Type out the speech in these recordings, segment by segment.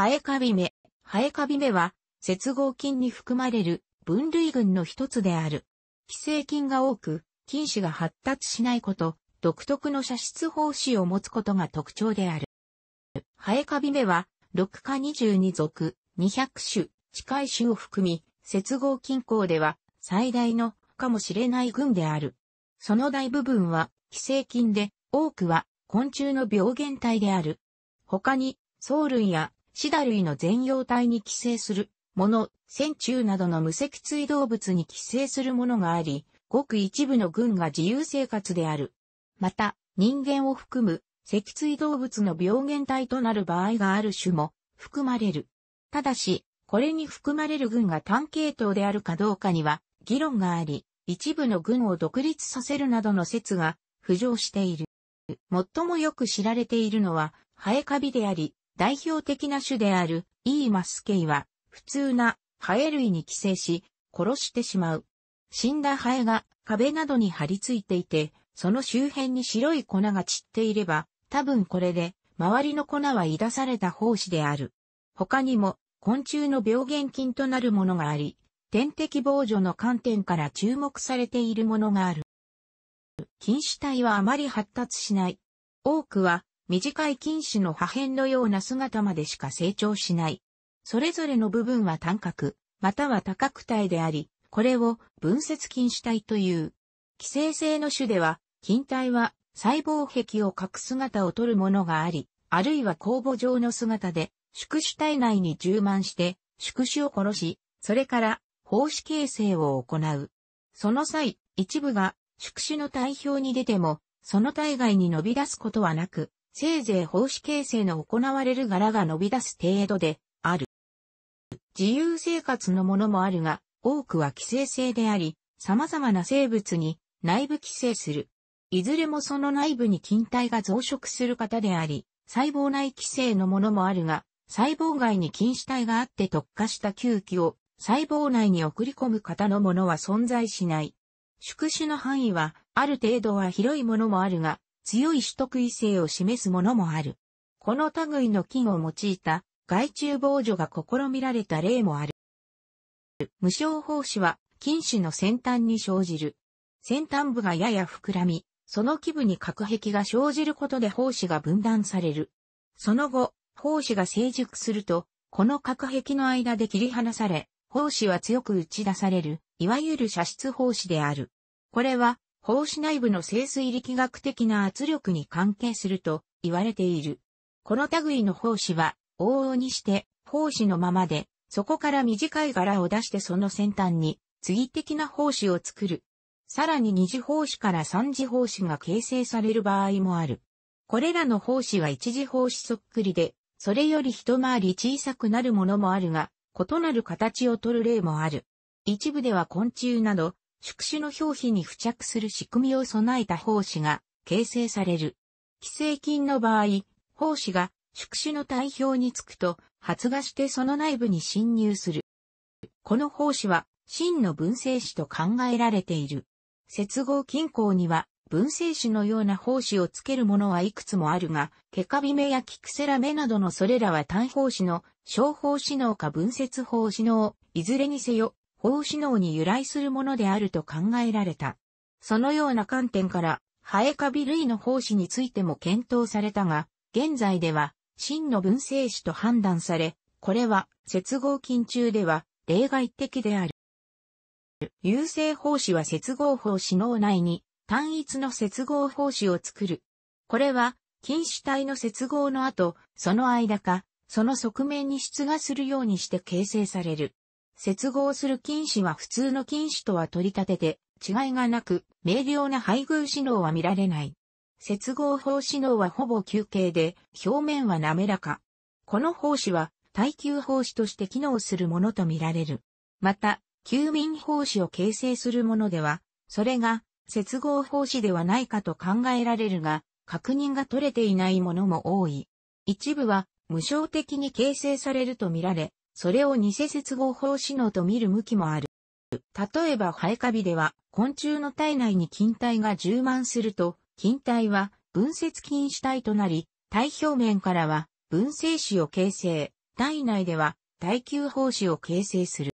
ハエカビ目。ハエカビ目は、接合菌に含まれる分類群の一つである。寄生菌が多く、菌糸が発達しないこと、独特の射出方針を持つことが特徴である。ハエカビ目は、6か22属、200種、近い種を含み、接合菌項では、最大の、かもしれない群である。その大部分は、寄生菌で、多くは、昆虫の病原体である。他に、藻類やシダ類の全容体に寄生するもの、線虫などの無脊椎動物に寄生するものがあり、ごく一部の群が自由生活である。また、人間を含む脊椎動物の病原体となる場合がある種も含まれる。ただし、これに含まれる群が単系統であるかどうかには議論があり、一部の群を独立させるなどの説が浮上している。最もよく知られているのは、ハエカビであり、代表的な種である E マスケイは、普通なハエ類に寄生し、殺してしまう。死んだハエが壁などに張り付いていて、その周辺に白い粉が散っていれば、多分これで、周りの粉は癒出された胞子である。他にも、昆虫の病原菌となるものがあり、天敵防除の観点から注目されているものがある。菌糸体はあまり発達しない。多くは短い菌糸の破片のような姿までしか成長しない。それぞれの部分は単角、または多角体であり、これを分節菌糸体という。寄生性の種では、菌体は細胞壁を隠す姿をとるものがあり、あるいは酵母状の姿で、宿主体内に充満して、宿主を殺し、それから胞子形成を行う。その際、一部が宿主の体表に出ても、その体外に伸び出すことはなく、せいぜい奉仕形成の行われる柄が伸び出す程度である。自由生活のものもあるが、多くは寄生性であり、様々な生物に内部寄生する。いずれもその内部に菌体が増殖する方であり、細胞内寄生のものもあるが、細胞外に菌糸体があって特化した吸気を細胞内に送り込む方のものは存在しない。宿主の範囲はある程度は広いものもあるが、強い取得異性を示すものもある。この類の菌を用いた害虫防除が試みられた例もある。無償奉仕は菌糸の先端に生じる。先端部がやや膨らみ、その基部に核壁が生じることで胞子が分断される。その後、胞子が成熟すると、この核壁の間で切り離され、胞子は強く打ち出される、いわゆる射出胞子である。これは、格子内部の静水力学的な圧力に関係すると言われている。この類の胞子は、往々にして、胞子のままで、そこから短い柄を出してその先端に、次的な胞子を作る。さらに二次胞子から三次胞子が形成される場合もある。これらの胞子は一次胞子そっくりで、それより一回り小さくなるものもあるが、異なる形をとる例もある。一部では昆虫など、宿主の表皮に付着する仕組みを備えた胞子が形成される。寄生菌の場合、胞子が宿主の体表につくと発芽してその内部に侵入する。この胞子は真の分生子と考えられている。接合均衡には分生子のような胞子をつけるものはいくつもあるが、ケカビメやキクセラメなどのそれらは単胞子の小胞子脳か分節胞子脳、いずれにせよ法師能に由来するものであると考えられた。そのような観点から、ハエカビ類の法師についても検討されたが、現在では、真の分性子と判断され、これは、接合菌中では、例外的である。優性法師は接合法師脳内に、単一の接合法師を作る。これは、菌糸体の接合の後、その間か、その側面に出芽するようにして形成される。接合する菌糸は普通の菌糸とは取り立てて、違いがなく、明瞭な配偶指導は見られない。接合法指導はほぼ球形で、表面は滑らか。この胞子は、耐久法師として機能するものと見られる。また、休眠法師を形成するものでは、それが、接合法子ではないかと考えられるが、確認が取れていないものも多い。一部は、無償的に形成されると見られ、それを偽接合法死のと見る向きもある。例えばハエカビでは、昆虫の体内に菌体が充満すると、菌体は分節菌主体となり、体表面からは分生子を形成、体内では耐久胞子を形成する。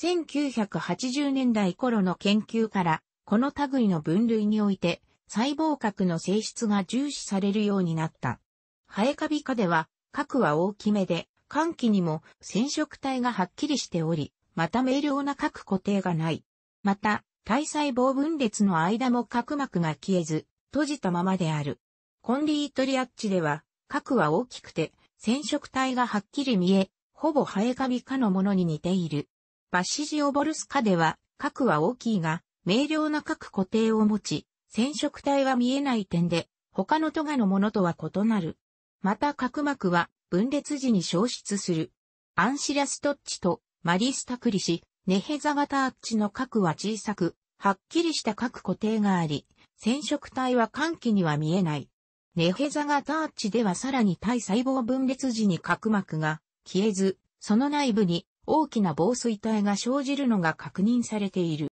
1980年代頃の研究から、この類の分類において、細胞核の性質が重視されるようになった。ハエカビ科では、核は大きめで、寒気にも染色体がはっきりしており、また明瞭な角固定がない。また、体細胞分裂の間も角膜が消えず、閉じたままである。コンリートリアッチでは、角は大きくて、染色体がはっきり見え、ほぼ生えカビ科のものに似ている。バッシジオボルスカでは、角は大きいが、明瞭な角固定を持ち、染色体は見えない点で、他のトガのものとは異なる。また角膜は分裂時に消失する。アンシラストッチとマリスタクリシ、ネヘザガタッチの核は小さく、はっきりした核固定があり、染色体は寒気には見えない。ネヘザガタッチではさらに体細胞分裂時に角膜が消えず、その内部に大きな防水体が生じるのが確認されている。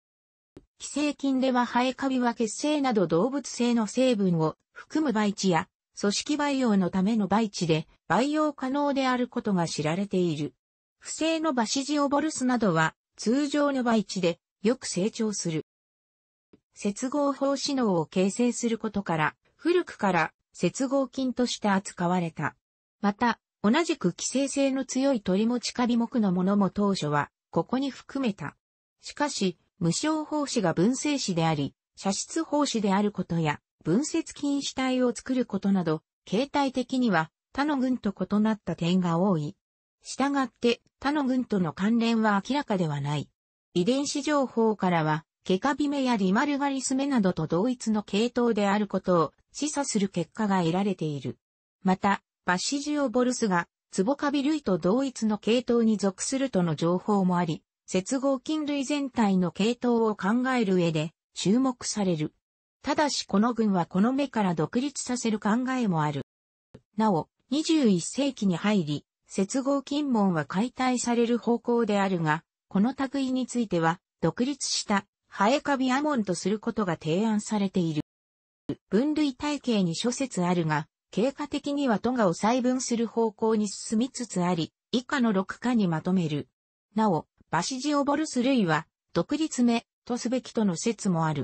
寄生菌ではハエカビは血清など動物性の成分を含む培地や組織培養のための培地で、培養可能であることが知られている。不正のバシジオボルスなどは、通常の培地で、よく成長する。接合法指能を形成することから、古くから接合菌として扱われた。また、同じく寄生性の強い鳥もちカビ目のものも当初は、ここに含めた。しかし、無償胞子が分生子であり、射出胞子であることや、分節禁止体を作ることなど、形態的には他の群と異なった点が多い。したがって他の群との関連は明らかではない。遺伝子情報からは、ケカビメやリマルガリスメなどと同一の系統であることを示唆する結果が得られている。また、バシジオボルスがツボカビ類と同一の系統に属するとの情報もあり、接合菌類全体の系統を考える上で注目される。ただしこの軍はこの目から独立させる考えもある。なお、21世紀に入り、接合金門は解体される方向であるが、この類については、独立したハエカビアモンとすることが提案されている。分類体系に諸説あるが、経過的にはトガを細分する方向に進みつつあり、以下の6課にまとめる。なお、バシジオボルス類は、独立目とすべきとの説もある。